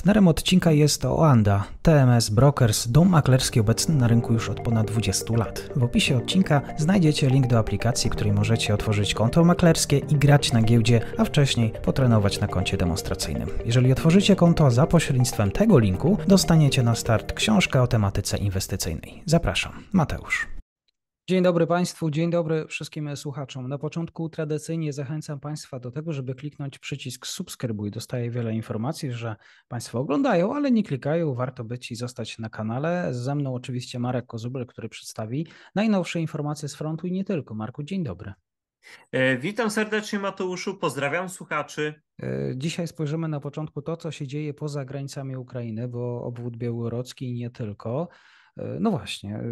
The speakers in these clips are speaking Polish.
Partnerem odcinka jest Oanda, TMS Brokers, dom maklerski obecny na rynku już od ponad 20 lat. W opisie odcinka znajdziecie link do aplikacji, w której możecie otworzyć konto maklerskie i grać na giełdzie, a wcześniej potrenować na koncie demonstracyjnym. Jeżeli otworzycie konto za pośrednictwem tego linku, dostaniecie na start książkę o tematyce inwestycyjnej. Zapraszam, Mateusz. Dzień dobry Państwu, dzień dobry wszystkim słuchaczom. Na początku tradycyjnie zachęcam Państwa do tego, żeby kliknąć przycisk subskrybuj. Dostaję wiele informacji, że Państwo oglądają, ale nie klikają. Warto być i zostać na kanale. Ze mną oczywiście Marek Kozubel, który przedstawi najnowsze informacje z frontu i nie tylko. Marku, dzień dobry. E, witam serdecznie Mateuszu, pozdrawiam słuchaczy. E, dzisiaj spojrzymy na początku to, co się dzieje poza granicami Ukrainy, bo obwód białorocki i nie tylko. E, no właśnie, e,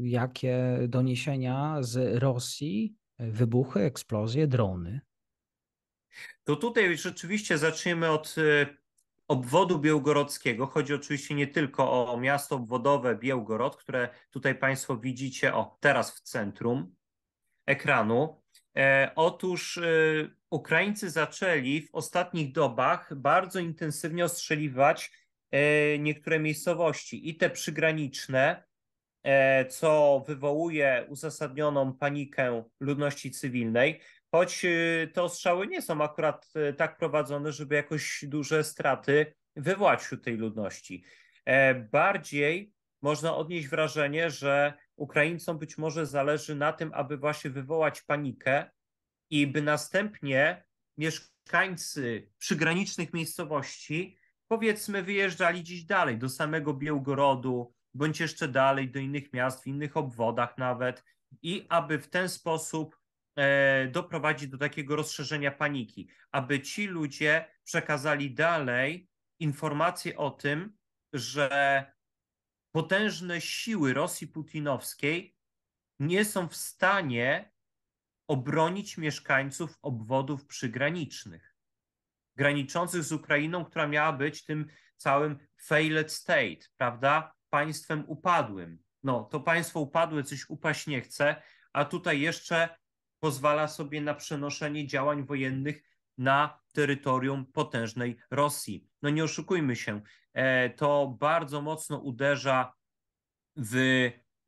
jakie doniesienia z Rosji, e, wybuchy, eksplozje, drony? To tutaj rzeczywiście zaczniemy od obwodu białgorodzkiego. Chodzi oczywiście nie tylko o miasto obwodowe Białgorod, które tutaj Państwo widzicie, o teraz w centrum ekranu. E, otóż e, Ukraińcy zaczęli w ostatnich dobach bardzo intensywnie ostrzeliwać E, niektóre miejscowości i te przygraniczne, e, co wywołuje uzasadnioną panikę ludności cywilnej, choć e, te ostrzały nie są akurat tak prowadzone, żeby jakoś duże straty wywołać wśród tej ludności. Bardziej można odnieść wrażenie, że Ukraińcom być może zależy na tym, aby właśnie wywołać panikę i by następnie mieszkańcy przygranicznych miejscowości powiedzmy wyjeżdżali gdzieś dalej, do samego Białgorodu, bądź jeszcze dalej, do innych miast, w innych obwodach nawet, i aby w ten sposób e, doprowadzić do takiego rozszerzenia paniki, aby ci ludzie przekazali dalej informacje o tym, że potężne siły Rosji putinowskiej nie są w stanie obronić mieszkańców obwodów przygranicznych graniczących z Ukrainą, która miała być tym całym failed state, prawda? Państwem upadłym. No, to państwo upadłe coś upaść nie chce, a tutaj jeszcze pozwala sobie na przenoszenie działań wojennych na terytorium potężnej Rosji. No nie oszukujmy się, e, to bardzo mocno uderza w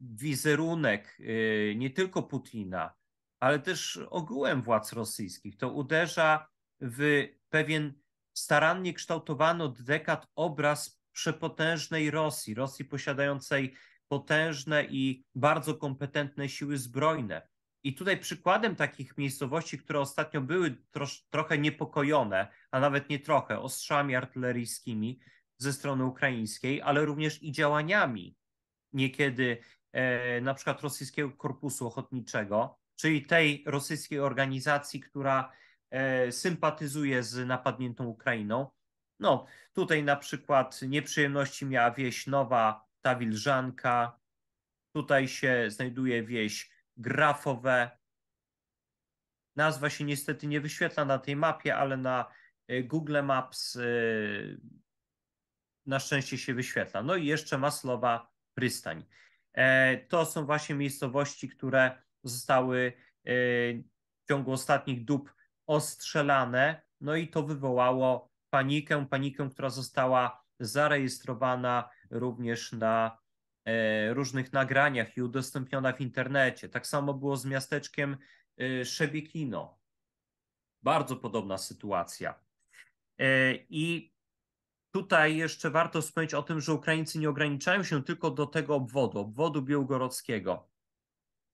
wizerunek e, nie tylko Putina, ale też ogółem władz rosyjskich. To uderza w pewien starannie kształtowany od dekad obraz przepotężnej Rosji, Rosji posiadającej potężne i bardzo kompetentne siły zbrojne. I tutaj przykładem takich miejscowości, które ostatnio były trosz, trochę niepokojone, a nawet nie trochę, ostrzami artyleryjskimi ze strony ukraińskiej, ale również i działaniami niekiedy e, na przykład rosyjskiego korpusu ochotniczego, czyli tej rosyjskiej organizacji, która E, sympatyzuje z napadniętą Ukrainą. No, tutaj na przykład nieprzyjemności miała wieś Nowa Tawilżanka, tutaj się znajduje wieś Grafowe. Nazwa się niestety nie wyświetla na tej mapie, ale na e, Google Maps e, na szczęście się wyświetla. No i jeszcze Maslowa Prystań. To są właśnie miejscowości, które zostały w ciągu ostatnich dób ostrzelane, no i to wywołało panikę, panikę, która została zarejestrowana również na e, różnych nagraniach i udostępniona w internecie. Tak samo było z miasteczkiem e, Szebiekino. Bardzo podobna sytuacja. E, I tutaj jeszcze warto wspomnieć o tym, że Ukraińcy nie ograniczają się tylko do tego obwodu, obwodu białgorockiego.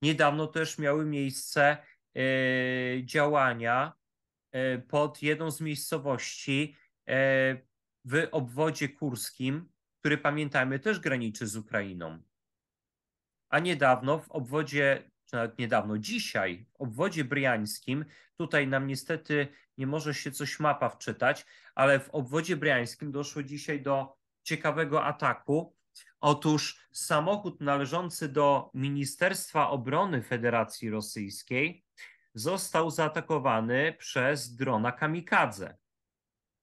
Niedawno też miały miejsce działania E, pod jedną z miejscowości e, w obwodzie kurskim, który pamiętajmy też graniczy z Ukrainą. A niedawno w obwodzie, czy nawet niedawno, dzisiaj w obwodzie bryjańskim, tutaj nam niestety nie może się coś mapa wczytać, ale w obwodzie bryjańskim doszło dzisiaj do ciekawego ataku. Otóż samochód należący do Ministerstwa Obrony Federacji Rosyjskiej został zaatakowany przez drona kamikadze.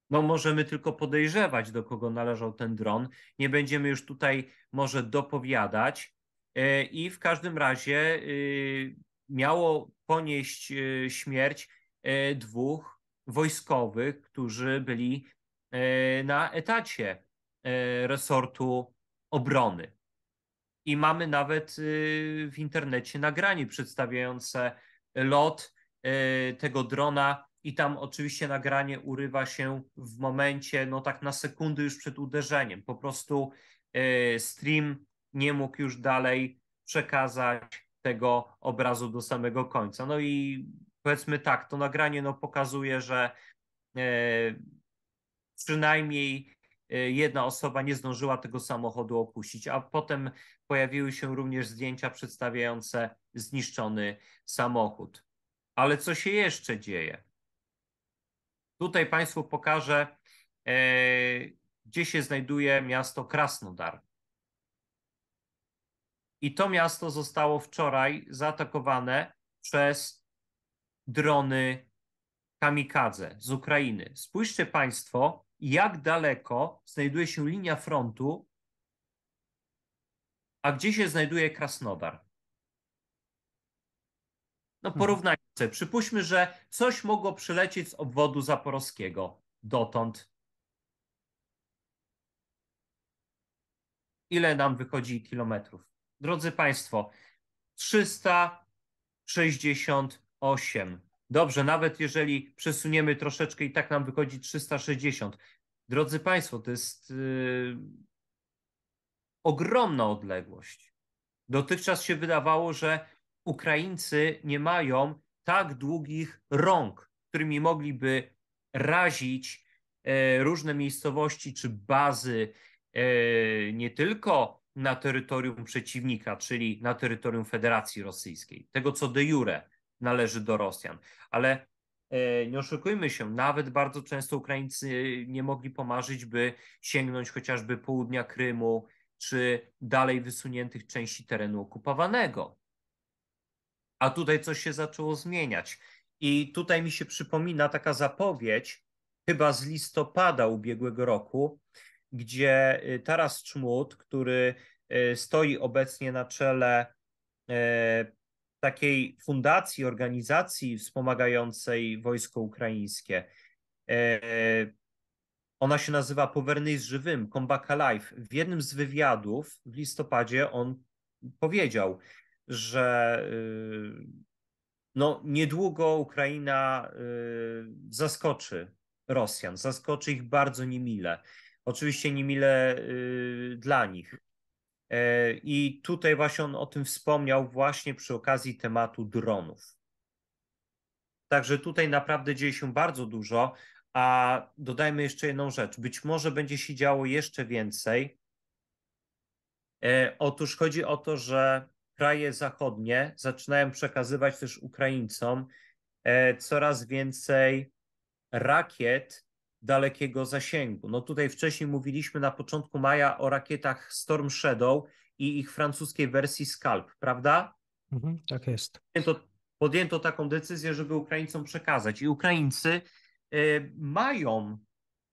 No, możemy tylko podejrzewać, do kogo należał ten dron. Nie będziemy już tutaj może dopowiadać. E, I w każdym razie y, miało ponieść y, śmierć e, dwóch wojskowych, którzy byli e, na etacie resortu obrony. I mamy nawet y, w internecie nagranie przedstawiające lot e, tego drona i tam oczywiście nagranie urywa się w momencie, no tak na sekundy już przed uderzeniem. Po prostu e, stream nie mógł już dalej przekazać tego obrazu do samego końca. No i powiedzmy tak, to nagranie no pokazuje, że e, przynajmniej E, jedna osoba nie zdążyła tego samochodu opuścić, a potem pojawiły się również zdjęcia przedstawiające zniszczony samochód. Ale co się jeszcze dzieje? Tutaj Państwu pokażę, e, gdzie się znajduje miasto Krasnodar. I to miasto zostało wczoraj zaatakowane przez drony kamikadze z Ukrainy. Spójrzcie Państwo, jak daleko znajduje się linia frontu, a gdzie się znajduje krasnodar. No mhm. porównajmy sobie. Przypuśćmy, że coś mogło przylecieć z obwodu zaporowskiego dotąd. Ile nam wychodzi kilometrów? Drodzy Państwo, 368 Dobrze, nawet jeżeli przesuniemy troszeczkę i tak nam wychodzi 360. Drodzy Państwo, to jest yy, ogromna odległość. Dotychczas się wydawało, że Ukraińcy nie mają tak długich rąk, którymi mogliby razić yy, różne miejscowości czy bazy yy, nie tylko na terytorium przeciwnika, czyli na terytorium Federacji Rosyjskiej, tego co de jure należy do Rosjan. Ale e, nie oszukujmy się, nawet bardzo często Ukraińcy nie mogli pomarzyć, by sięgnąć chociażby południa Krymu czy dalej wysuniętych części terenu okupowanego. A tutaj coś się zaczęło zmieniać. I tutaj mi się przypomina taka zapowiedź, chyba z listopada ubiegłego roku, gdzie e, Taras Czmut, który e, stoi obecnie na czele takiej fundacji, organizacji wspomagającej wojsko ukraińskie. E, ona się nazywa Powerny z Żywym, Kombaka Life. W jednym z wywiadów w listopadzie on powiedział, że y, no, niedługo Ukraina y, zaskoczy Rosjan, zaskoczy ich bardzo niemile. Oczywiście niemile y, dla nich. E, I tutaj właśnie on o tym wspomniał właśnie przy okazji tematu dronów. Także tutaj naprawdę dzieje się bardzo dużo, a dodajmy jeszcze jedną rzecz. Być może będzie się działo jeszcze więcej. E, otóż chodzi o to, że kraje zachodnie zaczynają przekazywać też Ukraińcom e, coraz więcej rakiet dalekiego zasięgu. No tutaj wcześniej mówiliśmy na początku maja o rakietach Storm Shadow i ich francuskiej wersji Scalp, prawda? Mhm, tak jest. Podjęto, podjęto taką decyzję, żeby Ukraińcom przekazać i Ukraińcy y, mają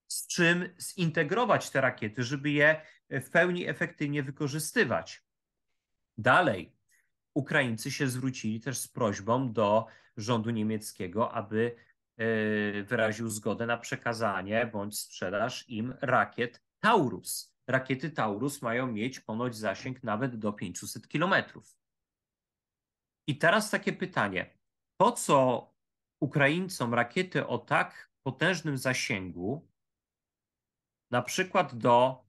z czym zintegrować te rakiety, żeby je w pełni efektywnie wykorzystywać. Dalej, Ukraińcy się zwrócili też z prośbą do rządu niemieckiego, aby E, wyraził zgodę na przekazanie bądź sprzedaż im rakiet Taurus. Rakiety Taurus mają mieć ponoć zasięg nawet do 500 kilometrów. I teraz takie pytanie. Po co Ukraińcom rakiety o tak potężnym zasięgu, na przykład do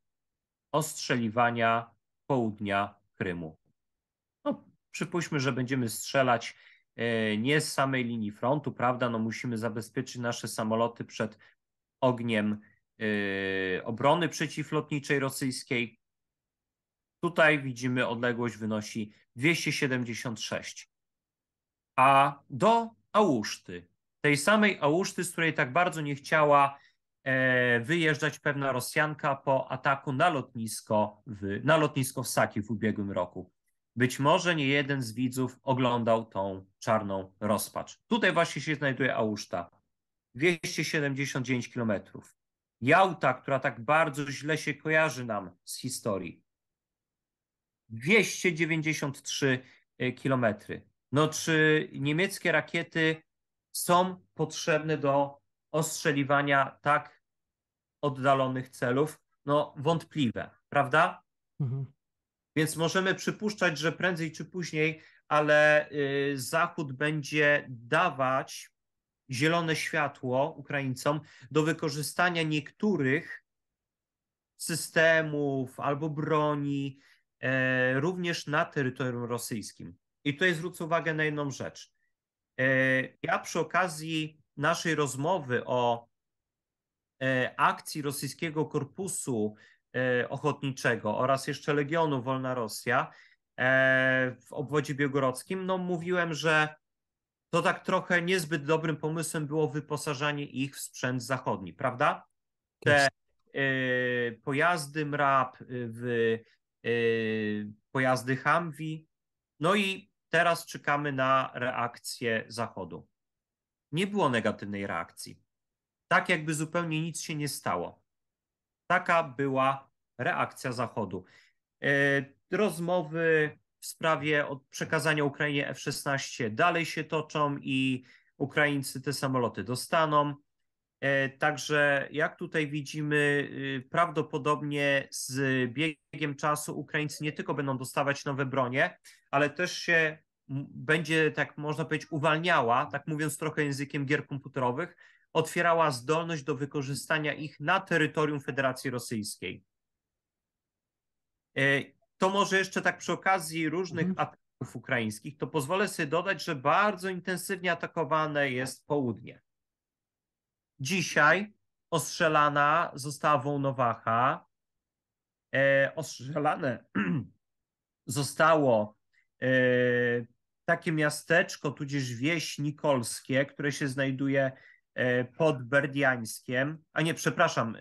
ostrzeliwania południa Krymu? No, przypuśćmy, że będziemy strzelać E, nie z samej linii frontu, prawda? No musimy zabezpieczyć nasze samoloty przed ogniem e, obrony przeciwlotniczej rosyjskiej. Tutaj widzimy odległość wynosi 276. A do Ałuszty, tej samej Ałuszty, z której tak bardzo nie chciała e, wyjeżdżać pewna Rosjanka po ataku na lotnisko w, na lotnisko w Saki w ubiegłym roku. Być może nie jeden z widzów oglądał tą czarną rozpacz. Tutaj właśnie się znajduje Auszta. 279 kilometrów. Jałta, która tak bardzo źle się kojarzy nam z historii. 293 e, kilometry. No czy niemieckie rakiety są potrzebne do ostrzeliwania tak oddalonych celów? No wątpliwe, prawda? Mhm. Więc możemy przypuszczać, że prędzej czy później, ale y, Zachód będzie dawać zielone światło Ukraińcom do wykorzystania niektórych systemów albo broni e, również na terytorium rosyjskim. I tutaj zwrócę uwagę na jedną rzecz. E, ja przy okazji naszej rozmowy o e, akcji rosyjskiego korpusu E, ochotniczego oraz jeszcze Legionu Wolna Rosja e, w obwodzie biegorockim, no mówiłem, że to tak trochę niezbyt dobrym pomysłem było wyposażanie ich w sprzęt zachodni, prawda? Te e, pojazdy MRAP, w pojazdy Hamwi. no i teraz czekamy na reakcję Zachodu. Nie było negatywnej reakcji. Tak jakby zupełnie nic się nie stało. Taka była reakcja Zachodu. E, rozmowy w sprawie przekazania Ukrainie F-16 dalej się toczą i Ukraińcy te samoloty dostaną. E, także jak tutaj widzimy, y, prawdopodobnie z biegiem czasu Ukraińcy nie tylko będą dostawać nowe bronie, ale też się będzie, tak można powiedzieć, uwalniała, tak mówiąc trochę językiem gier komputerowych, otwierała zdolność do wykorzystania ich na terytorium Federacji Rosyjskiej. E, to może jeszcze tak przy okazji różnych mhm. ataków ukraińskich, to pozwolę sobie dodać, że bardzo intensywnie atakowane jest południe. Dzisiaj ostrzelana została Wołnowacha, e, ostrzelane zostało e, takie miasteczko, tudzież wieś Nikolskie, które się znajduje E, pod Berdiańskiem, a nie, przepraszam, e,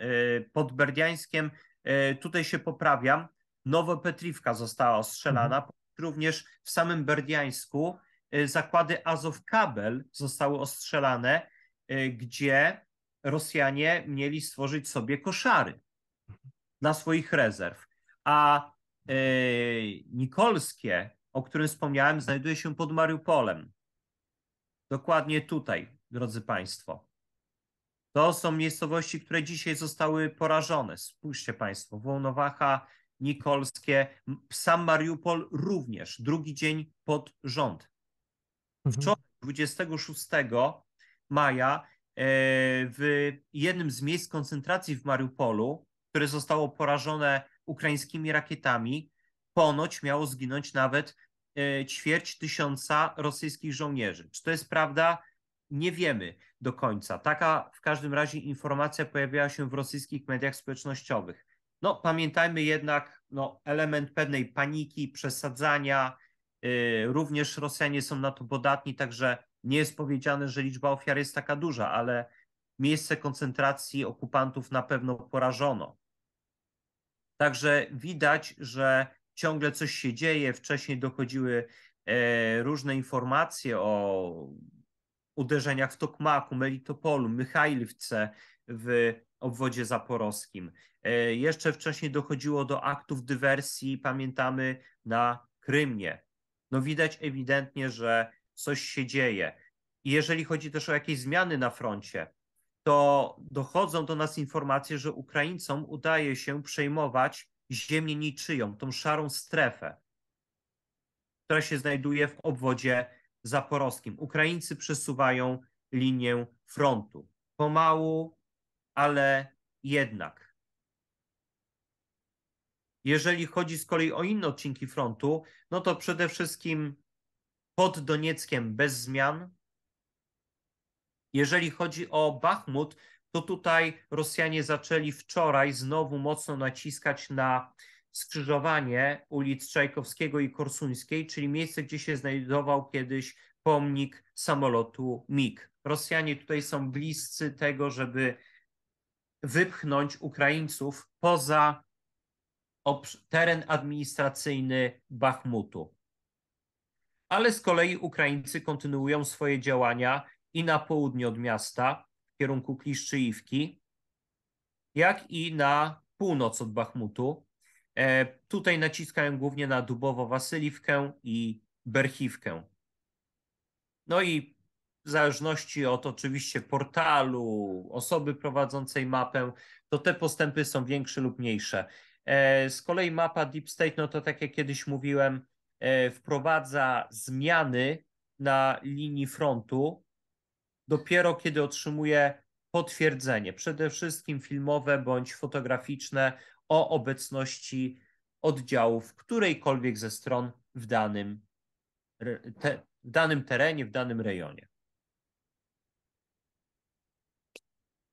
pod Berdiańskiem, e, tutaj się poprawiam, Petriwka została ostrzelana, mhm. również w samym Berdiańsku zakłady Azow Kabel zostały ostrzelane, gdzie Rosjanie mieli stworzyć sobie koszary dla swoich rezerw. A Nikolskie, o którym wspomniałem, znajduje się pod Mariupolem. Dokładnie tutaj, drodzy Państwo. To są miejscowości, które dzisiaj zostały porażone. Spójrzcie Państwo, Wołnowacha, Nikolskie, sam Mariupol również, drugi dzień pod rząd. Mhm. Wczoraj, 26 maja, e, w jednym z miejsc koncentracji w Mariupolu, które zostało porażone ukraińskimi rakietami, ponoć miało zginąć nawet e, ćwierć tysiąca rosyjskich żołnierzy. Czy to jest prawda? nie wiemy do końca. Taka w każdym razie informacja pojawiała się w rosyjskich mediach społecznościowych. No, pamiętajmy jednak no, element pewnej paniki, przesadzania. Yy, również Rosjanie są na to podatni, także nie jest powiedziane, że liczba ofiar jest taka duża, ale miejsce koncentracji okupantów na pewno porażono. Także widać, że ciągle coś się dzieje. Wcześniej dochodziły e, różne informacje o uderzeniach w Tokmaku, Melitopolu, Michajliwce w obwodzie zaporowskim. E, jeszcze wcześniej dochodziło do aktów dywersji, pamiętamy, na Krymie. No widać ewidentnie, że coś się dzieje. I jeżeli chodzi też o jakieś zmiany na froncie, to dochodzą do nas informacje, że Ukraińcom udaje się przejmować ziemię niczyją, tą szarą strefę, która się znajduje w obwodzie zaporowskim. Ukraińcy przesuwają linię frontu. Pomału, ale jednak. Jeżeli chodzi z kolei o inne odcinki frontu, no to przede wszystkim pod Donieckiem bez zmian. Jeżeli chodzi o Bachmut, to tutaj Rosjanie zaczęli wczoraj znowu mocno naciskać na skrzyżowanie ulic Czajkowskiego i Korsuńskiej, czyli miejsce, gdzie się znajdował kiedyś pomnik samolotu MiG. Rosjanie tutaj są bliscy tego, żeby wypchnąć Ukraińców poza teren administracyjny Bachmutu. Ale z kolei Ukraińcy kontynuują swoje działania i na południe od miasta, w kierunku Kliszczyiwki, jak i na północ od Bachmutu, E, tutaj naciskałem głównie na Dubowo-Wasyliwkę i Berchiwkę. No i w zależności od oczywiście portalu, osoby prowadzącej mapę, to te postępy są większe lub mniejsze. E, z kolei mapa Deep State, no to tak jak kiedyś mówiłem, e, wprowadza zmiany na linii frontu dopiero kiedy otrzymuje potwierdzenie, przede wszystkim filmowe bądź fotograficzne o obecności oddziałów którejkolwiek ze stron w danym, te, w danym terenie, w danym rejonie.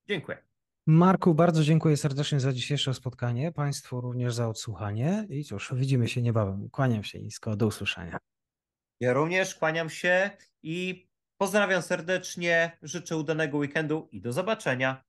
Dziękuję. Marku, bardzo dziękuję serdecznie za dzisiejsze spotkanie, Państwu również za odsłuchanie i cóż, widzimy się niebawem. Kłaniam się nisko, do usłyszenia. Ja również kłaniam się i pozdrawiam serdecznie, życzę udanego weekendu i do zobaczenia.